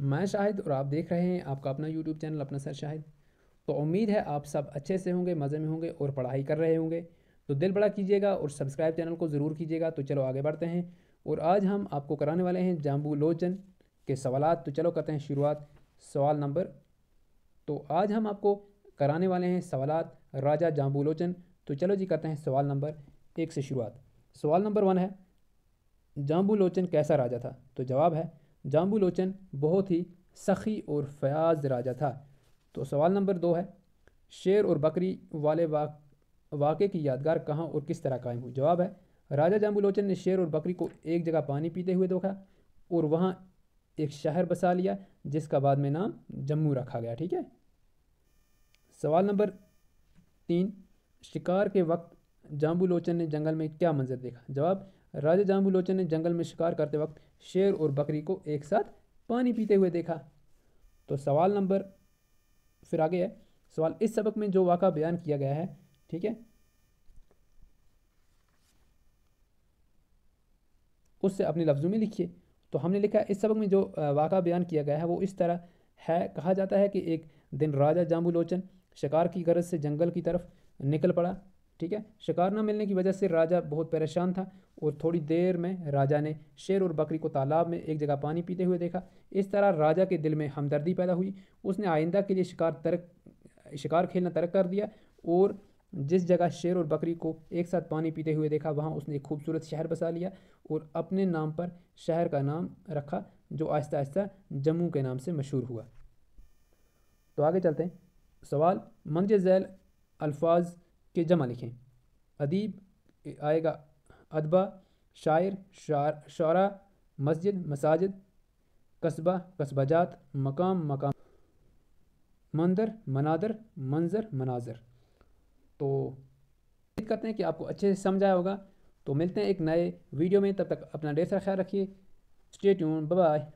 मैं शाहिद और आप देख रहे हैं आपका अपना यूट्यूब चैनल अपना सर शाहिद तो उम्मीद है आप सब अच्छे से होंगे मज़े में होंगे और पढ़ाई कर रहे होंगे तो दिल बड़ा कीजिएगा और सब्सक्राइब चैनल को ज़रूर कीजिएगा तो चलो आगे बढ़ते हैं और आज हम आपको कराने वाले हैं जाम्बू लोचन के सवाल तो चलो करते हैं शुरुआत सवाल नंबर तो आज हम आपको कराने वाले हैं सवाल राजा जाम्बू लोचन तो चलो जी करते हैं सवाल नंबर एक से शुरुआत सवाल नंबर वन है जाम्बू लोचन कैसा राजा था तो जवाब है जाम्बूलोचन बहुत ही सखी और फयाज राजा था तो सवाल नंबर दो है शेर और बकरी वाले वाक वाक़े की यादगार कहाँ और किस तरह कायम हुई जवाब है राजा जाम्बूलोचन ने शेर और बकरी को एक जगह पानी पीते हुए देखा और वहाँ एक शहर बसा लिया जिसका बाद में नाम जम्मू रखा गया ठीक है सवाल नंबर तीन शिकार के वक्त लोचन ने जंगल में क्या मंजर देखा जवाब राजा लोचन ने जंगल में शिकार करते वक्त शेर और बकरी को एक साथ पानी पीते हुए देखा तो सवाल नंबर फिर आगे है सवाल इस सबक में जो वाक़ा बयान किया गया है ठीक है उससे अपने लफ्ज़ों में लिखिए तो हमने लिखा इस सबक में जो वाक़ा बयान किया गया है वो इस तरह है कहा जाता है कि एक दिन राजा लोचन शिकार की गरज से जंगल की तरफ निकल पड़ा ठीक है शिकार ना मिलने की वजह से राजा बहुत परेशान था और थोड़ी देर में राजा ने शेर और बकरी को तालाब में एक जगह पानी पीते हुए देखा इस तरह राजा के दिल में हमदर्दी पैदा हुई उसने आइंदा के लिए शिकार तर्क शिकार खेलना तर्क कर दिया और जिस जगह शेर और बकरी को एक साथ पानी पीते हुए देखा वहाँ उसने एक खूबसूरत शहर बसा लिया और अपने नाम पर शहर का नाम रखा जो आहिस्ता आहिस्ता जम्मू के नाम से मशहूर हुआ तो आगे चलते हैं सवाल मंज झैल अल्फाज के जमा लिखें अदीब आएगा अदबा शायर शार शारा मस्जिद मसाजिद कस्बा कस्बाजात मकाम मकाम मंदर मनादर मंजर मनाजर तो उम्मीद करते हैं कि आपको अच्छे से आया होगा तो मिलते हैं एक नए वीडियो में तब तक अपना ढेर सारा ख्याल रखिए स्टे ट्यून बाय